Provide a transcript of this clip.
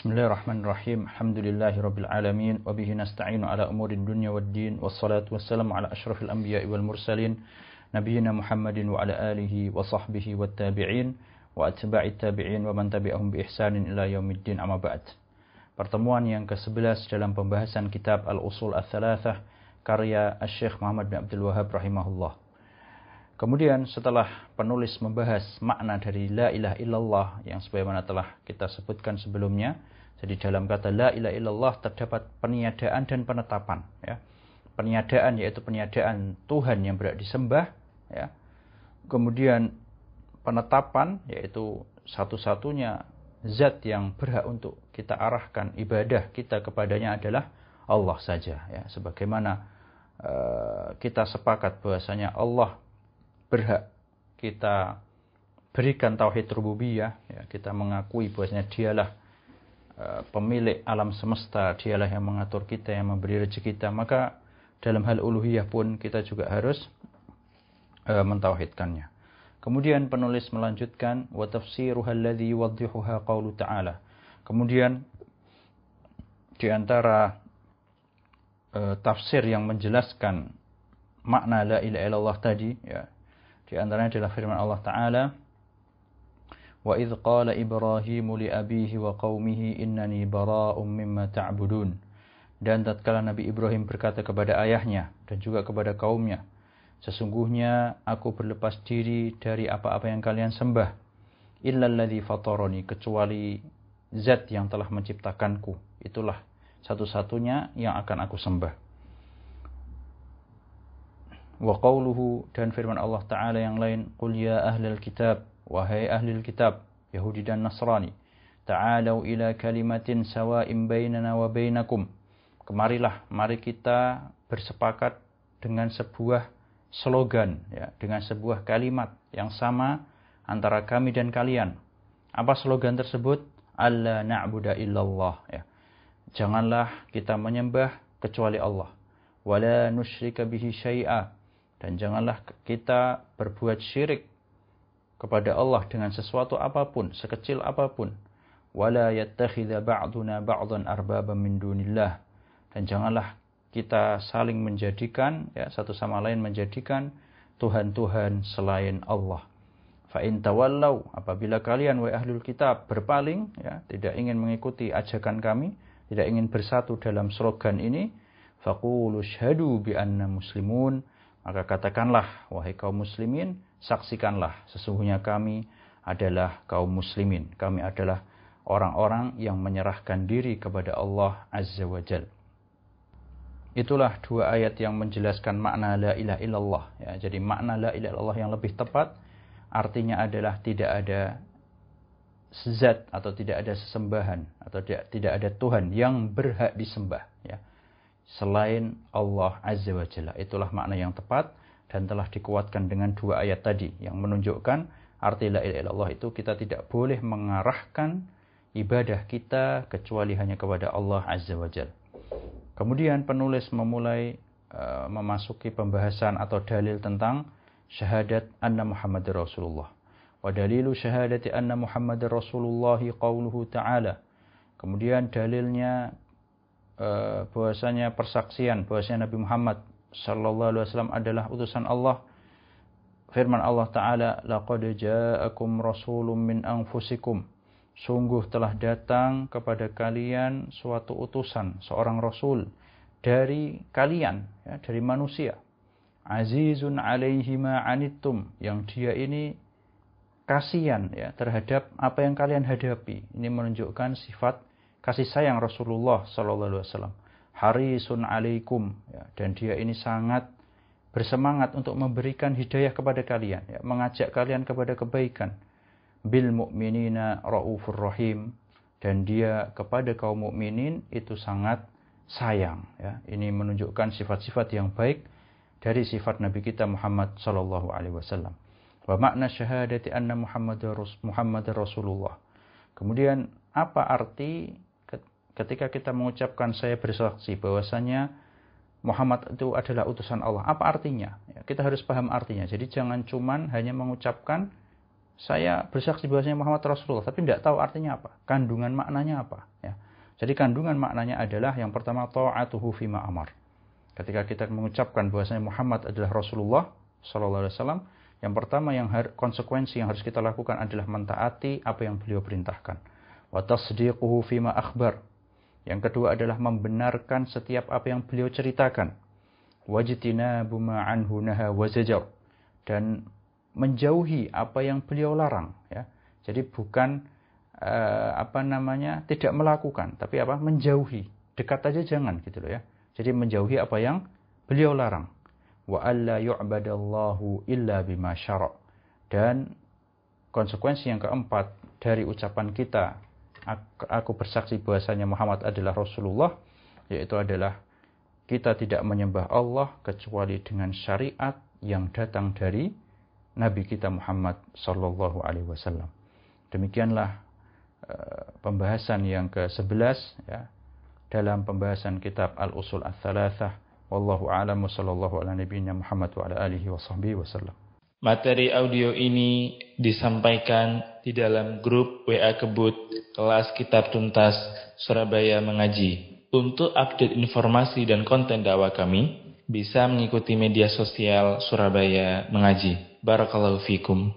بسم الله الرحمن الرحيم الحمد لله رب العالمين وبه نستعين على أمور الدنيا والدين والصلاة والسلام على أشرف الأنبياء والمرسلين نبينا محمد وعلى آله وصحبه والتابعين وأتباع التابعين ومن تبعهم بإحسان إلى يوم الدين أما بعد Pertemuan yang ke-11 dalam pembahasan kitab Al-Usul Al-Thalathah karya Al-Syeikh Muhammad bin Abdul Wahab rahimahullah. Kemudian setelah penulis membahas makna dari la ilaha illallah yang sebagaimana telah kita sebutkan sebelumnya, jadi dalam kata la ilaha illallah terdapat peniadaan dan penetapan, ya. Peniadaan yaitu peniadaan Tuhan yang berhak disembah, ya. Kemudian penetapan yaitu satu-satunya zat yang berhak untuk kita arahkan ibadah kita kepadanya adalah Allah saja, ya. Sebagaimana eh, kita sepakat bahwasanya Allah berhak kita berikan tauhid rububiyah, ya, kita mengakui bahwasanya dialah eh, pemilik alam semesta, dialah yang mengatur kita, yang memberi rezeki kita, maka dalam hal uluhiyah pun kita juga harus e, mentauhidkannya. Kemudian penulis melanjutkan wa tafsiruha alladhi yuwaddihuha qawlu ta'ala. Kemudian di antara e, tafsir yang menjelaskan makna la ilaha illallah tadi ya di antaranya adalah firman Allah Ta'ala, وَإِذْ قَالَ إِبْرَاهِيمُ لِأَبِيهِ وَقَوْمِهِ إِنَّنِي بَرَاءٌ مِمَّا تَعْبُدُونَ Dan tatkala Nabi Ibrahim berkata kepada ayahnya dan juga kepada kaumnya, Sesungguhnya aku berlepas diri dari apa-apa yang kalian sembah, illalladzi fatoroni kecuali zat yang telah menciptakanku. Itulah satu-satunya yang akan aku sembah wa qawluhu dan firman Allah Ta'ala yang lain Qul ya ahlil kitab wahai ahlil kitab Yahudi dan Nasrani ta'alau ila kalimatin sawa'im bainana wa bainakum kemarilah mari kita bersepakat dengan sebuah slogan ya dengan sebuah kalimat yang sama antara kami dan kalian apa slogan tersebut alla na'budu illallah ya janganlah kita menyembah kecuali Allah wala nusyrika bihi syai'a dan janganlah kita berbuat syirik kepada Allah dengan sesuatu apapun, sekecil apapun. Wala yattakhidha ba'duna ba'dan min dunillah. Dan janganlah kita saling menjadikan ya satu sama lain menjadikan tuhan-tuhan selain Allah. Fa in tawallau apabila kalian wahai ahlul kitab berpaling ya tidak ingin mengikuti ajakan kami, tidak ingin bersatu dalam slogan ini, faqulu syahadu bi anna muslimun maka katakanlah, wahai kaum muslimin, saksikanlah, sesungguhnya kami adalah kaum muslimin. Kami adalah orang-orang yang menyerahkan diri kepada Allah Azza wa Jal. Itulah dua ayat yang menjelaskan makna la ilaha illallah. Ya, jadi makna la ilaha illallah yang lebih tepat artinya adalah tidak ada sezat atau tidak ada sesembahan atau tidak, tidak ada Tuhan yang berhak disembah. Ya selain Allah Azza wa Jalla. Itulah makna yang tepat dan telah dikuatkan dengan dua ayat tadi yang menunjukkan arti la ilaha illallah itu kita tidak boleh mengarahkan ibadah kita kecuali hanya kepada Allah Azza wa Jalla. Kemudian penulis memulai uh, memasuki pembahasan atau dalil tentang syahadat anna Muhammad Rasulullah. Wa dalilu syahadati anna Muhammad Rasulullah qauluhu ta'ala. Kemudian dalilnya Eh, bahwasanya persaksian bahwasanya Nabi Muhammad sallallahu alaihi wasallam adalah utusan Allah firman Allah taala laqad ja'akum rasulun min anfusikum sungguh telah datang kepada kalian suatu utusan seorang rasul dari kalian ya, dari manusia azizun alaihi ma anittum yang dia ini kasihan ya terhadap apa yang kalian hadapi ini menunjukkan sifat kasih sayang Rasulullah Sallallahu Alaihi Wasallam. Harisun alaikum ya, dan dia ini sangat bersemangat untuk memberikan hidayah kepada kalian, ya, mengajak kalian kepada kebaikan. Bil mukminina raufur rahim dan dia kepada kaum mukminin itu sangat sayang. Ya. Ini menunjukkan sifat-sifat yang baik dari sifat Nabi kita Muhammad Sallallahu Alaihi Wasallam. Wa makna syahadati anna Muhammad Rasulullah. Kemudian apa arti Ketika kita mengucapkan saya bersaksi bahwasanya Muhammad itu adalah utusan Allah, apa artinya? Ya, kita harus paham artinya. Jadi jangan cuman hanya mengucapkan saya bersaksi bahwasanya Muhammad Rasulullah, tapi tidak tahu artinya apa, kandungan maknanya apa. Ya. Jadi kandungan maknanya adalah yang pertama ta'atuhu fima amar. Ketika kita mengucapkan bahwasanya Muhammad adalah Rasulullah Shallallahu Alaihi Wasallam, yang pertama yang konsekuensi yang harus kita lakukan adalah mentaati apa yang beliau perintahkan. Watasdiquhu fima akbar. Yang kedua adalah membenarkan setiap apa yang beliau ceritakan. Wajitina buma anhu naha Dan menjauhi apa yang beliau larang. Ya. Jadi bukan eh, apa namanya tidak melakukan, tapi apa menjauhi. Dekat aja jangan gitu loh ya. Jadi menjauhi apa yang beliau larang. Wa alla yu'badallahu illa bima syara'. Dan konsekuensi yang keempat dari ucapan kita aku bersaksi bahwasanya Muhammad adalah Rasulullah yaitu adalah kita tidak menyembah Allah kecuali dengan syariat yang datang dari Nabi kita Muhammad Sallallahu Alaihi Wasallam. Demikianlah e, pembahasan yang ke-11 ya, dalam pembahasan kitab Al-Usul al thalathah Wallahu alamu sallallahu ala nabiyyina Muhammad wa ala alihi wa sahbihi wasallam. Materi audio ini disampaikan di dalam grup WA Kebut kelas Kitab Tuntas Surabaya Mengaji. Untuk update informasi dan konten dakwah kami, bisa mengikuti media sosial Surabaya Mengaji. Barakallahu fikum.